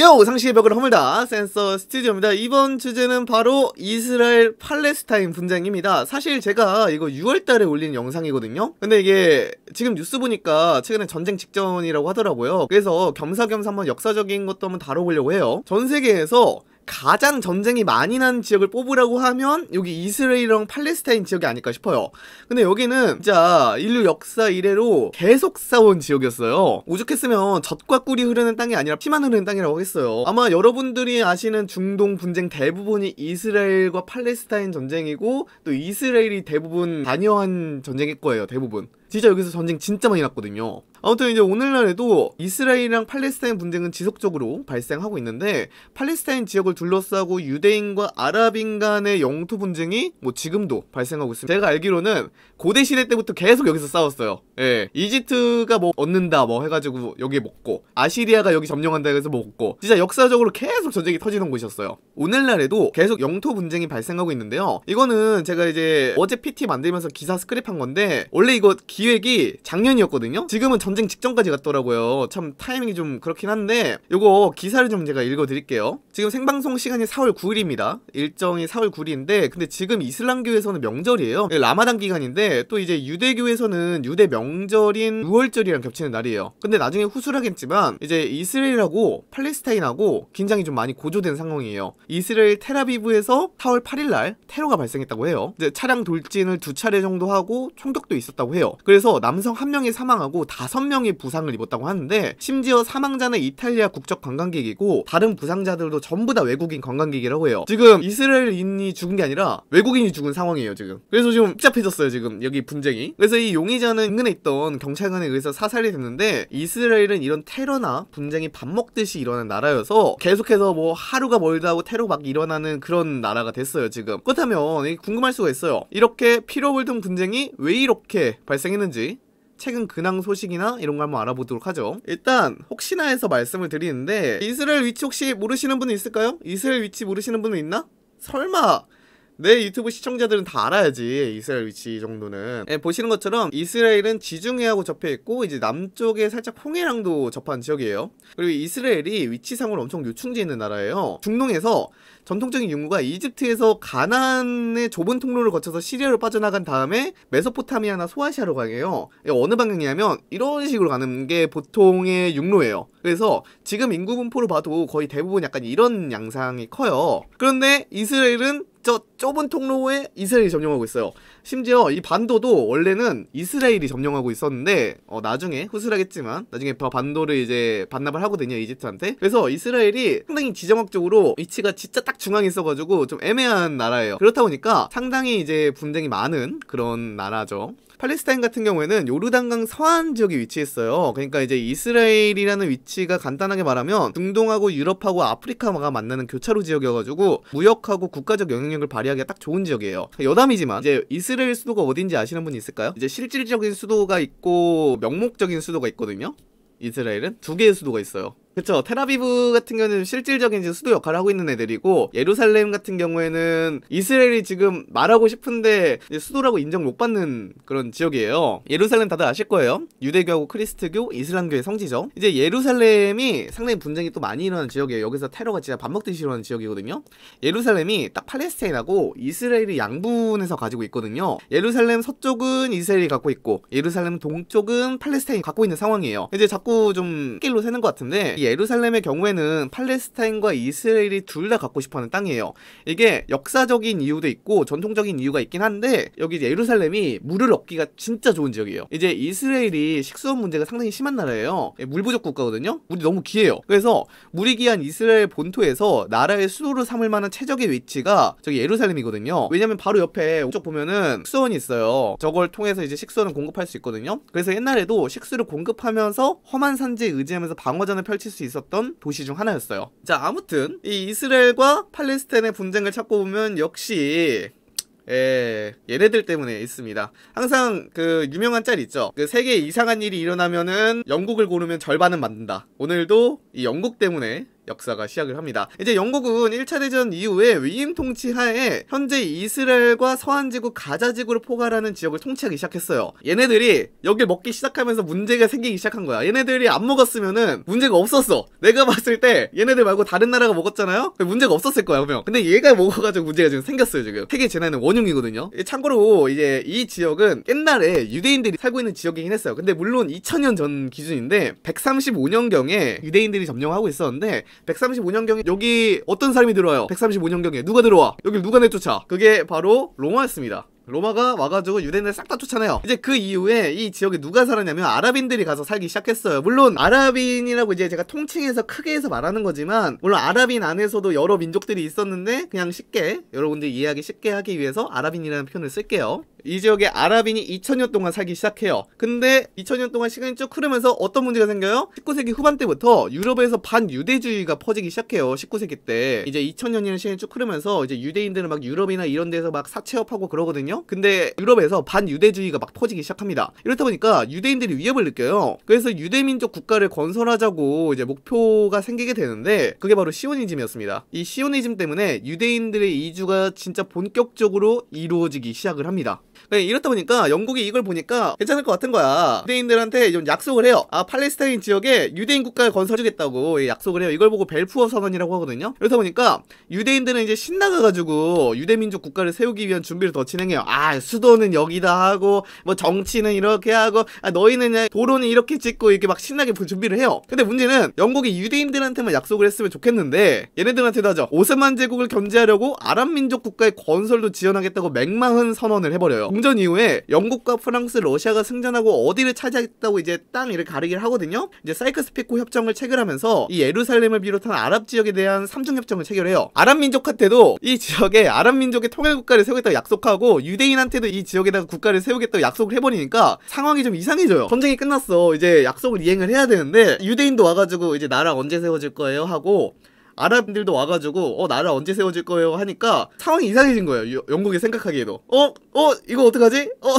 요! 상식의 벽을 허물다 센서 스튜디오입니다. 이번 주제는 바로 이스라엘 팔레스타인 분쟁입니다. 사실 제가 이거 6월달에 올린 영상이거든요. 근데 이게 지금 뉴스 보니까 최근에 전쟁 직전이라고 하더라고요. 그래서 겸사겸사 한번 역사적인 것도 한번 다뤄보려고 해요. 전 세계에서 가장 전쟁이 많이 난 지역을 뽑으라고 하면 여기 이스라엘이랑 팔레스타인 지역이 아닐까 싶어요. 근데 여기는 진짜 인류 역사 이래로 계속 싸운 지역이었어요. 오죽했으면 젖과 꿀이 흐르는 땅이 아니라 피만 흐르는 땅이라고 했어요. 아마 여러분들이 아시는 중동 분쟁 대부분이 이스라엘과 팔레스타인 전쟁이고 또 이스라엘이 대부분 단여한 전쟁일 거예요. 대부분. 진짜 여기서 전쟁 진짜 많이 났거든요. 아무튼 이제 오늘날에도 이스라엘이랑 팔레스타인 분쟁은 지속적으로 발생하고 있는데 팔레스타인 지역을 둘러싸고 유대인과 아랍인 간의 영토 분쟁이 뭐 지금도 발생하고 있습니다. 제가 알기로는 고대 시대 때부터 계속 여기서 싸웠어요. 예. 이집트가 뭐 얻는다 뭐 해가지고 여기 먹고 아시리아가 여기 점령한다 해서 먹고 진짜 역사적으로 계속 전쟁이 터지는 곳이었어요. 오늘날에도 계속 영토 분쟁이 발생하고 있는데요. 이거는 제가 이제 어제 PT 만들면서 기사 스크립한 건데 원래 이거 기획이 작년이었거든요. 지금은 전쟁 직전까지 갔더라고요. 참 타이밍이 좀 그렇긴 한데 요거 기사를 좀 제가 읽어드릴게요. 지금 생방송 시간이 4월 9일입니다. 일정이 4월 9일인데 근데 지금 이슬람교에서는 명절이에요. 예, 라마단 기간인데 또 이제 유대교에서는 유대 명절인 6월절이랑 겹치는 날이에요. 근데 나중에 후술하겠지만 이제 이스라엘하고 팔레스타인하고 긴장이 좀 많이 고조된 상황이에요. 이스라엘 테라비브에서 4월 8일날 테러가 발생했다고 해요. 이제 차량 돌진을 두 차례 정도 하고 총격도 있었다고 해요. 그래서 남성 한 명이 사망하고 다섯 6명이 부상을 입었다고 하는데 심지어 사망자는 이탈리아 국적 관광객이고 다른 부상자들도 전부 다 외국인 관광객이라고 해요. 지금 이스라엘인이 죽은 게 아니라 외국인이 죽은 상황이에요 지금. 그래서 지금 복잡해졌어요 지금 여기 분쟁이. 그래서 이 용의자는 인근에 있던 경찰관에 의해서 사살이 됐는데 이스라엘은 이런 테러나 분쟁이 밥 먹듯이 일어난 나라여서 계속해서 뭐 하루가 멀다 고 테러 막 일어나는 그런 나라가 됐어요 지금. 그렇다면 궁금할 수가 있어요. 이렇게 피로불통 분쟁이 왜 이렇게 발생했는지 최근 근황 소식이나 이런 걸 한번 알아보도록 하죠. 일단 혹시나 해서 말씀을 드리는데 이스라엘 위치 혹시 모르시는 분은 있을까요? 이스라엘 위치 모르시는 분은 있나? 설마 내 유튜브 시청자들은 다 알아야지 이스라엘 위치 정도는 예, 보시는 것처럼 이스라엘은 지중해하고 접해있고 이제 남쪽에 살짝 홍해랑도 접한 지역이에요 그리고 이스라엘이 위치상으로 엄청 요충지에 있는 나라예요 중동에서 전통적인 유무가 이집트에서 가난안의 좁은 통로를 거쳐서 시리아로 빠져나간 다음에 메소포타미아나 소아시아로 가게요 예, 어느 방향이냐면 이런 식으로 가는 게 보통의 육로예요 그래서 지금 인구 분포를 봐도 거의 대부분 약간 이런 양상이 커요 그런데 이스라엘은 저 좁은 통로에 이스라엘이 점령하고 있어요. 심지어 이 반도도 원래는 이스라엘이 점령하고 있었는데 어, 나중에 후술하겠지만 나중에 반도를 이제 반납을 하거든요 이집트한테. 그래서 이스라엘이 상당히 지정학적으로 위치가 진짜 딱 중앙에 있어가지고 좀 애매한 나라예요. 그렇다 보니까 상당히 이제 분쟁이 많은 그런 나라죠. 팔레스타인 같은 경우에는 요르단강 서안 지역에 위치했어요. 그러니까 이제 이스라엘이라는 위치가 간단하게 말하면 중동하고 유럽하고 아프리카가 만나는 교차로 지역이어가지고 무역하고 국가적 영향력을 발휘하기가 딱 좋은 지역이에요. 여담이지만 이제 이스라엘 수도가 어딘지 아시는 분 있을까요? 이제 실질적인 수도가 있고 명목적인 수도가 있거든요. 이스라엘은 두 개의 수도가 있어요. 그쵸 테라비브 같은 경우는 실질적인 이제 수도 역할을 하고 있는 애들이고 예루살렘 같은 경우에는 이스라엘이 지금 말하고 싶은데 수도라고 인정 못 받는 그런 지역이에요 예루살렘 다들 아실 거예요 유대교하고 크리스트교 이슬람교의 성지죠 이제 예루살렘이 상당히 분쟁이 또 많이 일어나는 지역이에요 여기서 테러가 진짜 밥 먹듯이 일어나는 지역이거든요 예루살렘이 딱 팔레스타인하고 이스라엘이 양분해서 가지고 있거든요 예루살렘 서쪽은 이스라엘이 갖고 있고 예루살렘 동쪽은 팔레스타인이 갖고 있는 상황이에요 이제 자꾸 좀 길로 새는 것 같은데 예, 예루살렘의 경우에는 팔레스타인과 이스라엘이 둘 다 갖고 싶어하는 땅이에요. 이게 역사적인 이유도 있고 전통적인 이유가 있긴 한데 여기 예루살렘이 물을 얻기가 진짜 좋은 지역이에요. 이제 이스라엘이 식수원 문제가 상당히 심한 나라예요. 예, 물 부족 국가거든요. 물이 너무 귀해요. 그래서 물이 귀한 이스라엘 본토에서 나라의 수도를 삼을 만한 최적의 위치가 저기 예루살렘이거든요. 왜냐면 바로 옆에 쪽 보면은 식수원이 있어요. 저걸 통해서 이제 식수원을 공급할 수 있거든요. 그래서 옛날에도 식수를 공급하면서 험한 산지에 의지하면서 방어전을 펼칠 수수 있었던 도시 중 하나였어요. 자 아무튼 이 이스라엘과 팔레스타인의 분쟁을 찾고 보면 역시 예, 얘네들 때문에 있습니다. 항상 그 유명한 짤 있죠. 그 세계에 이상한 일이 일어나면은 영국을 고르면 절반은 맞는다. 오늘도 이 영국 때문에 역사가 시작을 합니다. 이제 영국은 1차 대전 이후에 위임 통치 하에 현재 이스라엘과 서한지구 가자지구를 포괄하는 지역을 통치하기 시작했어요. 얘네들이 여길 먹기 시작하면서 문제가 생기기 시작한 거야. 얘네들이 안 먹었으면은 문제가 없었어. 내가 봤을 때 얘네들 말고 다른 나라가 먹었잖아요? 문제가 없었을 거야, 그러면. 근데 얘가 먹어가지고 문제가 지금 생겼어요, 지금. 세계 재난은 원흉이거든요. 참고로 이제 이 지역은 옛날에 유대인들이 살고 있는 지역이긴 했어요. 근데 물론 2000년 전 기준인데 135년경에 유대인들이 점령하고 있었는데 135년경에 여기 어떤 사람이 들어와요? 135년경에 누가 들어와? 여기 누가 내쫓아? 그게 바로 로마였습니다. 로마가 와가지고 유대인을 싹 다 쫓아내요 이제 그 이후에 이 지역에 누가 살았냐면 아랍인들이 가서 살기 시작했어요 물론 아랍인이라고 이제 제가 통칭해서 크게 해서 말하는 거지만 물론 아랍인 안에서도 여러 민족들이 있었는데 그냥 쉽게 여러분들 이해하기 이 쉽게 하기 위해서 아랍인이라는 표현을 쓸게요 이 지역에 아랍인이 2000년 동안 살기 시작해요. 근데 2000년 동안 시간이 쭉 흐르면서 어떤 문제가 생겨요? 19세기 후반때부터 유럽에서 반유대주의가 퍼지기 시작해요. 19세기 때. 이제 2000년이라는 시간이 쭉 흐르면서 이제 유대인들은 막 유럽이나 이런 데서 막 사채업하고 그러거든요. 근데 유럽에서 반유대주의가 막 퍼지기 시작합니다. 이렇다 보니까 유대인들이 위협을 느껴요. 그래서 유대민족 국가를 건설하자고 이제 목표가 생기게 되는데 그게 바로 시오니즘이었습니다. 이 시오니즘 때문에 유대인들의 이주가 진짜 본격적으로 이루어지기 시작을 합니다. 네, 이렇다 보니까 영국이 이걸 보니까 괜찮을 것 같은 거야. 유대인들한테 좀 약속을 해요. 아, 팔레스타인 지역에 유대인 국가를 건설해주겠다고 약속을 해요. 이걸 보고 벨푸어 선언이라고 하거든요. 이렇다 보니까 유대인들은 이제 신나가가지고 유대민족 국가를 세우기 위한 준비를 더 진행해요. 아, 수도는 여기다 하고, 뭐 정치는 이렇게 하고, 아, 너희는 도로는 이렇게 짓고 이렇게 막 신나게 준비를 해요. 근데 문제는 영국이 유대인들한테만 약속을 했으면 좋겠는데 얘네들한테도 하죠. 오스만 제국을 견제하려고 아랍 민족 국가의 건설도 지원하겠다고 맹망한 선언을 해버려요. 종전 이후에 영국과 프랑스, 러시아가 승전하고 어디를 차지하겠다고 이제 땅 이를 가르기를 하거든요. 이제 사이크스피코 협정을 체결하면서 이 예루살렘을 비롯한 아랍 지역에 대한 삼중 협정을 체결해요. 아랍 민족한테도 이 지역에 아랍 민족의 통일 국가를 세우겠다고 약속하고 유대인한테도 이 지역에다가 국가를 세우겠다고 약속을 해버리니까 상황이 좀 이상해져요. 전쟁이 끝났어. 이제 약속을 이행을 해야 되는데 유대인도 와가지고 이제 나라 언제 세워질 거예요 하고 아랍인들도 와가지고 어 나라 언제 세워질 거예요 하니까 상황이 이상해진 거예요 영국이 생각하기에도 어어 어, 이거 어떡하지 어어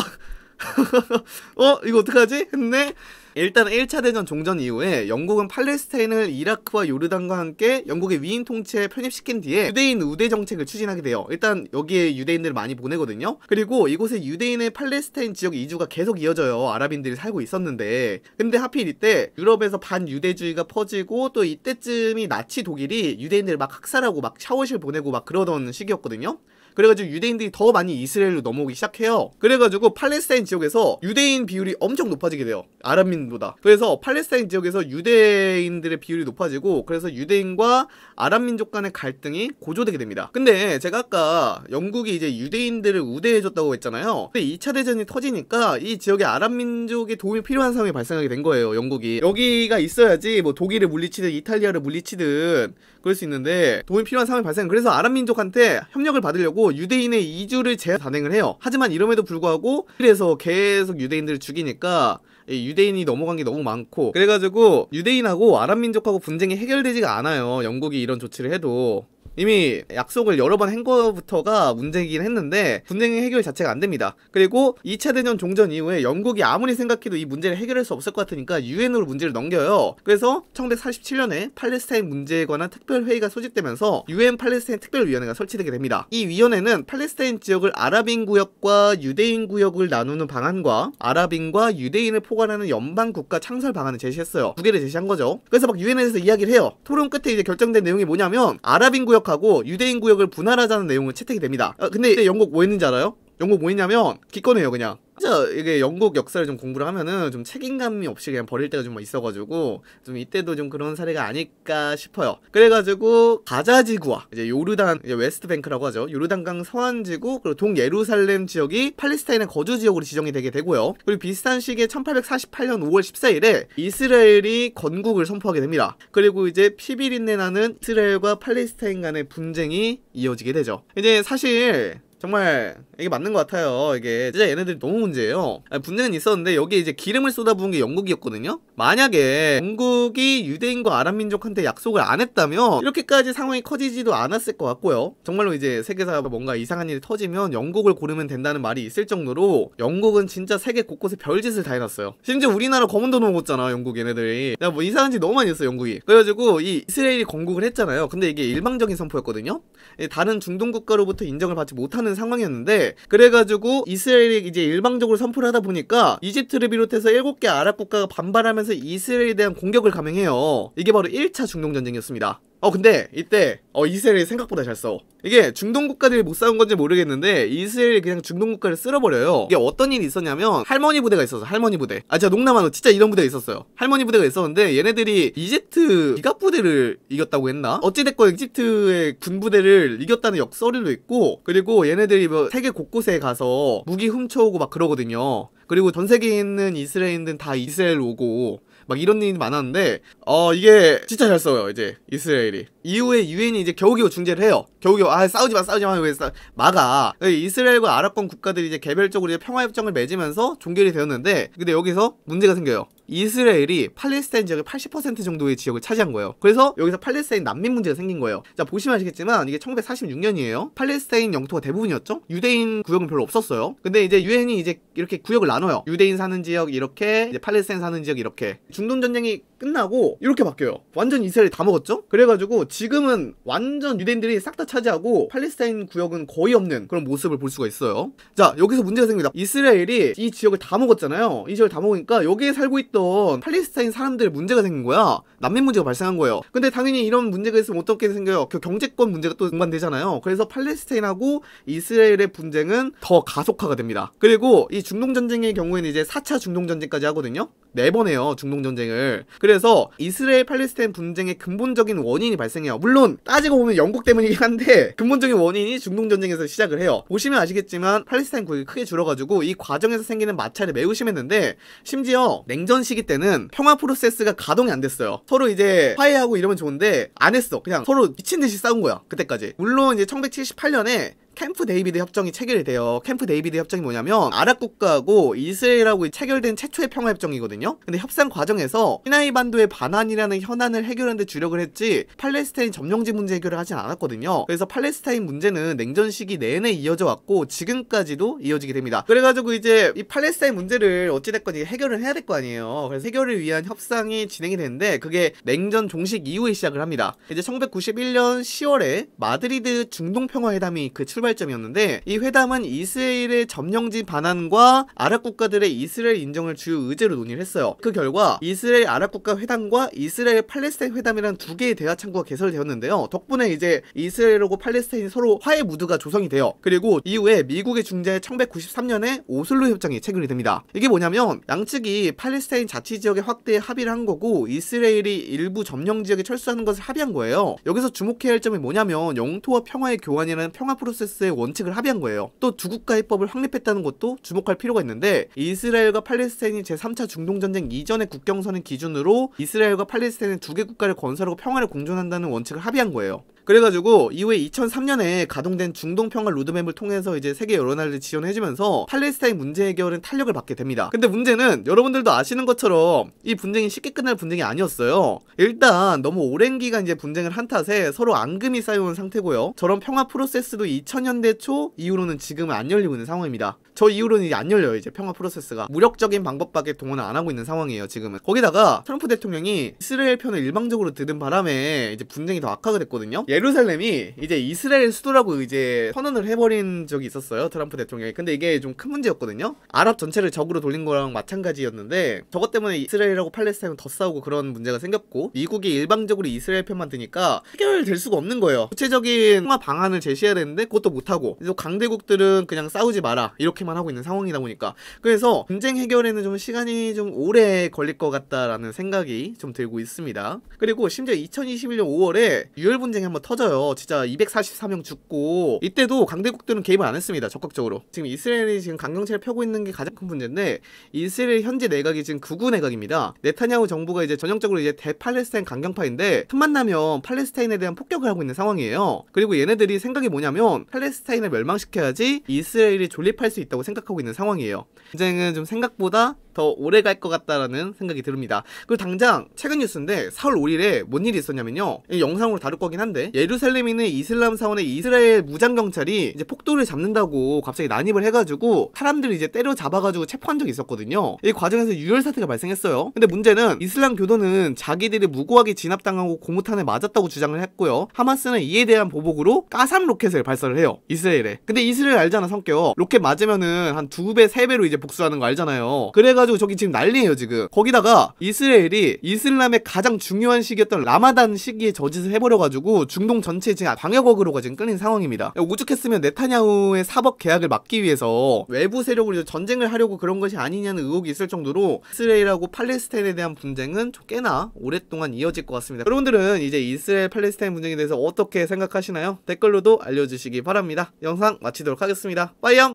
어? 이거 어떡하지 했네 일단 1차 대전 종전 이후에 영국은 팔레스타인을 이라크와 요르단과 함께 영국의 위인 통치에 편입시킨 뒤에 유대인 우대 정책을 추진하게 돼요. 일단 여기에 유대인들을 많이 보내거든요. 그리고 이곳에 유대인의 팔레스타인 지역 이주가 계속 이어져요. 아랍인들이 살고 있었는데 근데 하필 이때 유럽에서 반유대주의가 퍼지고 또 이때쯤이 나치 독일이 유대인들을 막 학살하고 막 샤워실 보내고 막 그러던 시기였거든요. 그래가지고 유대인들이 더 많이 이스라엘로 넘어오기 시작해요. 그래가지고 팔레스타인 지역에서 유대인 비율이 엄청 높아지게 돼요. 아랍민보다. 그래서 팔레스타인 지역에서 유대인들의 비율이 높아지고 그래서 유대인과 아랍민족 간의 갈등이 고조되게 됩니다. 근데 제가 아까 영국이 이제 유대인들을 우대해줬다고 했잖아요. 근데 2차 대전이 터지니까 이지역에 아랍민족의 도움이 필요한 상황이 발생하게 된 거예요. 영국이. 여기가 있어야지 뭐 독일을 물리치든 이탈리아를 물리치든 그럴 수 있는데 도움이 필요한 상황이 발생. 그래서 아랍민족한테 협력을 받으려고 유대인의 이주를 재 단행을 해요. 하지만 이럼에도 불구하고 그래서 계속 유대인들을 죽이니까 유대인이 넘어간 게 너무 많고 그래가지고 유대인하고 아랍 민족하고 분쟁이 해결되지가 않아요. 영국이 이런 조치를 해도 이미 약속을 여러 번한 거부터가 문제이긴 했는데 분쟁의 해결 자체가 안 됩니다. 그리고 2차 대전 종전 이후에 영국이 아무리 생각해도 이 문제를 해결할 수 없을 것 같으니까 유엔으로 문제를 넘겨요. 그래서 1947년에 팔레스타인 문제에 관한 특별 회의가 소집되면서 유엔 팔레스타인 특별위원회가 설치되게 됩니다. 이 위원회는 팔레스타인 지역을 아랍인 구역과 유대인 구역을 나누는 방안과 아랍인과 유대인을 포괄하는 연방 국가 창설 방안을 제시했어요. 두 개를 제시한 거죠. 그래서 막 유엔에서 이야기를 해요. 토론 끝에 이제 결정된 내용이 뭐냐면 아랍인 구역 공격하고 유대인 구역을 분할하자는 내용을 채택이 됩니다. 아, 근데 영국 뭐 했는지 알아요? 영국 뭐 했냐면 기권해요 그냥. 진짜 이게 영국 역사를 좀 공부를 하면은 좀 책임감이 없이 그냥 버릴 때가 좀 뭐 있어가지고 좀 이때도 좀 그런 사례가 아닐까 싶어요. 그래가지고 가자지구와 이제 요르단 이제 웨스트뱅크라고 하죠. 요르단강 서안지구 그리고 동예루살렘 지역이 팔레스타인의 거주 지역으로 지정이 되게 되고요. 그리고 비슷한 시기에 1848년 5월 14일에 이스라엘이 건국을 선포하게 됩니다. 그리고 이제 피비린내 나는 이스라엘과 팔레스타인 간의 분쟁이 이어지게 되죠. 이제 사실 정말 이게 맞는 것 같아요. 이게 진짜 얘네들이 너무 문제예요. 분쟁은 아, 있었는데 여기 이제 기름을 쏟아부은 게 영국이었거든요. 만약에 영국이 유대인과 아랍 민족한테 약속을 안 했다면 이렇게까지 상황이 커지지도 않았을 것 같고요. 정말로 이제 세계사 가 뭔가 이상한 일이 터지면 영국을 고르면 된다는 말이 있을 정도로 영국은 진짜 세계 곳곳에 별짓을 다 해놨어요. 심지어 우리나라 검은 돈 먹었잖아 영국 얘네들이. 야뭐 이상한 짓 너무 많이 했어 영국이. 그래가지고 이 이스라엘이 건국을 했잖아요. 근데 이게 일방적인 선포였거든요. 다른 중동 국가로부터 인정을 받지 못하는 하는 상황이었는데 그래가지고 이스라엘이 이제 일방적으로 선포를 하다 보니까 이집트를 비롯해서 7개 아랍 국가가 반발하면서 이스라엘에 대한 공격을 감행해요. 이게 바로 1차 중동 전쟁이었습니다. 어 근데 이때 어 이스라엘이 생각보다 잘 싸워 이게 중동 국가들이 못 싸운 건지 모르겠는데 이스라엘이 그냥 중동 국가를 쓸어버려요 이게 어떤 일이 있었냐면 할머니 부대가 있었어 할머니 부대 아 진짜 농담 안하 진짜 이런 부대가 있었어요 할머니 부대가 있었는데 얘네들이 이집트 기갑 부대를 이겼다고 했나? 어찌됐건 이집트의 군부대를 이겼다는 역설도 이 있고 그리고 얘네들이 뭐 세계 곳곳에 가서 무기 훔쳐오고 막 그러거든요 그리고 전 세계에 있는 이스라엘인들은 다 이스라엘 오고 막 이런 일이 많았는데 어 이게 진짜 잘 싸워요 이제 이스라엘이 이후에 유엔이 이제 겨우겨우 중재를 해요 겨우겨우 아 싸우지 마 싸우지 마왜 막아 이스라엘과 아랍권 국가들이 이제 개별적으로 이제 평화협정을 맺으면서 종결이 되었는데 근데 여기서 문제가 생겨요 이스라엘이 팔레스타인 지역의 80% 정도의 지역을 차지한 거예요. 그래서 여기서 팔레스타인 난민 문제가 생긴 거예요. 자 보시면 아시겠지만 이게 1946년이에요. 팔레스타인 영토가 대부분이었죠. 유대인 구역은 별로 없었어요. 근데 이제 유엔이 이제 이렇게 구역을 나눠요. 유대인 사는 지역 이렇게, 이제 팔레스타인 사는 지역 이렇게. 중동 전쟁이 끝나고 이렇게 바뀌어요. 완전 이스라엘이 다 먹었죠? 그래가지고 지금은 완전 유대인들이 싹 다 차지하고 팔레스타인 구역은 거의 없는 그런 모습을 볼 수가 있어요. 자 여기서 문제가 생깁니다. 이스라엘이 이 지역을 다 먹었잖아요. 이 지역을 다 먹으니까 여기에 살고 있던 팔레스타인 사람들 의 문제가 생긴 거야. 난민 문제가 발생한 거예요. 근데 당연히 이런 문제가 있으면 어떻게 생겨요? 그 경제권 문제가 또 동반되잖아요. 그래서 팔레스타인하고 이스라엘의 분쟁은 더 가속화가 됩니다. 그리고 이 중동 전쟁의 경우에는 이제 4차 중동 전쟁까지 하거든요. 네번 해요. 중동 전쟁을. 그래서 이스라엘 팔레스타인 분쟁의 근본적인 원인이 발생해요. 물론 따지고 보면 영국 때문이긴 한데 근본적인 원인이 중동 전쟁에서 시작을 해요. 보시면 아시겠지만 팔레스타인 구이 크게 줄어가지고 이 과정에서 생기는 마찰이 매우 심했는데 심지어 냉전 시기 때는 평화 프로세스가 가동이 안 됐어요. 서로 이제 화해하고 이러면 좋은데 안 했어. 그냥 서로 미친 듯이 싸운 거야. 그때까지. 물론 이제 1978년에 캠프 데이비드 협정이 체결이 돼요. 캠프 데이비드 협정이 뭐냐면 아랍 국가하고 이스라엘하고 체결된 최초의 평화 협정이거든요. 근데 협상 과정에서 시나이 반도의 반환이라는 현안을 해결하는데 주력을 했지 팔레스타인 점령지 문제 해결을 하진 않았거든요. 그래서 팔레스타인 문제는 냉전 시기 내내 이어져 왔고 지금까지도 이어지게 됩니다. 그래가지고 이제 이 팔레스타인 문제를 어찌됐건 해결을 해야 될 거 아니에요. 그래서 해결을 위한 협상이 진행이 되는데 그게 냉전 종식 이후에 시작을 합니다. 이제 1991년 10월에 마드리드 중동 평화 회담이 그 출발 출발점이었는데 이 회담은 이스라엘의 점령지 반환과 아랍 국가들의 이스라엘 인정을 주요 의제로 논의를 했어요. 그 결과 이스라엘 아랍 국가 회담과 이스라엘 팔레스타인 회담이란 두 개의 대화 창구가 개설되었는데요. 덕분에 이제 이스라엘하고 팔레스타인이 서로 화해 무드가 조성이 돼요. 그리고 이후에 미국의 중재 1993년에 오슬로 협정이 체결이 됩니다. 이게 뭐냐면 양측이 팔레스타인 자치 지역의 확대에 합의를 한 거고 이스라엘이 일부 점령 지역에 철수하는 것을 합의한 거예요. 여기서 주목해야 할 점이 뭐냐면 영토와 평화의 교환이라는 평화 프로세스 디모라토스의 원칙을 합의한 거예요. 또 두 국가 해법을 확립했다는 것도 주목할 필요가 있는데 이스라엘과 팔레스타인이 제3차 중동전쟁 이전의 국경선을 기준으로 이스라엘과 팔레스타인의 두 개 국가를 건설하고 평화를 공존한다는 원칙을 합의한 거예요. 그래가지고 이후에 2003년에 가동된 중동평화 로드맵을 통해서 이제 세계 여러 나라를 지원해주면서 팔레스타인 문제 해결은 탄력을 받게 됩니다. 근데 문제는 여러분들도 아시는 것처럼 이 분쟁이 쉽게 끝날 분쟁이 아니었어요. 일단 너무 오랜 기간 이제 분쟁을 한 탓에 서로 앙금이 쌓여온 상태고요. 저런 평화 프로세스도 2000년대 초 이후로는 지금은 안 열리고 있는 상황입니다. 저 이후로는 이제 안 열려요. 이제 평화 프로세스가 무력적인 방법밖에 동원을 안 하고 있는 상황이에요. 지금은 거기다가 트럼프 대통령이 이스라엘 편을 일방적으로 드는 바람에 이제 분쟁이 더 악화가 됐거든요. 예루살렘이 이제 이스라엘 수도라고 이제 선언을 해버린 적이 있었어요. 트럼프 대통령이. 근데 이게 좀 큰 문제였거든요. 아랍 전체를 적으로 돌린 거랑 마찬가지였는데 저것 때문에 이스라엘하고 팔레스타인은 더 싸우고 그런 문제가 생겼고 미국이 일방적으로 이스라엘 편만 드니까 해결될 수가 없는 거예요. 구체적인 통화 방안을 제시해야 되는데 그것도 못하고 또 강대국들은 그냥 싸우지 마라 이렇게 생각만 하고 있는 상황이다 보니까 그래서 분쟁 해결에는 좀 시간이 좀 오래 걸릴 것 같다라는 생각이 좀 들고 있습니다. 그리고 심지어 2021년 5월에 유혈 분쟁이 한번 터져요. 진짜 244명 죽고 이때도 강대국들은 개입을 안 했습니다. 적극적으로 지금 이스라엘이 지금 강경체를 펴고 있는 게 가장 큰 문제인데 이스라엘 현재 내각이 지금 구구 내각입니다. 네타냐후 정부가 이제 전형적으로 이제 대팔레스타인 강경파인데 틈만 나면 팔레스타인에 대한 폭격을 하고 있는 상황이에요. 그리고 얘네들이 생각이 뭐냐면 팔레스타인을 멸망시켜야지 이스라엘이 존립할 수 있다고 생각하고 있는 상황이에요. 경쟁은 좀 생각보다 더 오래 갈 것 같다라는 생각이 듭니다. 그리고 당장 최근 뉴스인데 4월 5일에 뭔 일이 있었냐면요. 영상으로 다룰 거긴 한데 예루살렘에 있는 이슬람 사원의 이스라엘 무장 경찰이 이제 폭도를 잡는다고 갑자기 난입을 해가지고 사람들을 이제 때려잡아가지고 체포한 적이 있었거든요. 이 과정에서 유혈 사태가 발생했어요. 근데 문제는 이슬람 교도는 자기들이 무고하게 진압당하고 고무탄에 맞았다고 주장을 했고요. 하마스는 이에 대한 보복으로 까삼 로켓을 발사를 해요. 이스라엘에. 근데 이스라엘 알잖아 성격. 로켓 맞으면은 한 두 배, 세 배로 이제 복수하는 거 알잖아요. 그래가지고 가지고 저기 지금 난리예요 지금 거기다가 이스라엘이 이슬람의 가장 중요한 시기였던 라마단 시기에 저짓을 해버려가지고 중동 전체에 지금 방역어으로가 지금 끌린 상황입니다 오죽했으면 네타냐후의 사법 계약을 막기 위해서 외부 세력으로 전쟁을 하려고 그런 것이 아니냐는 의혹이 있을 정도로 이스라엘하고 팔레스타인에 대한 분쟁은 꽤나 오랫동안 이어질 것 같습니다 여러분들은 이제 이스라엘 팔레스타인 분쟁에 대해서 어떻게 생각하시나요? 댓글로도 알려주시기 바랍니다 영상 마치도록 하겠습니다 빠이염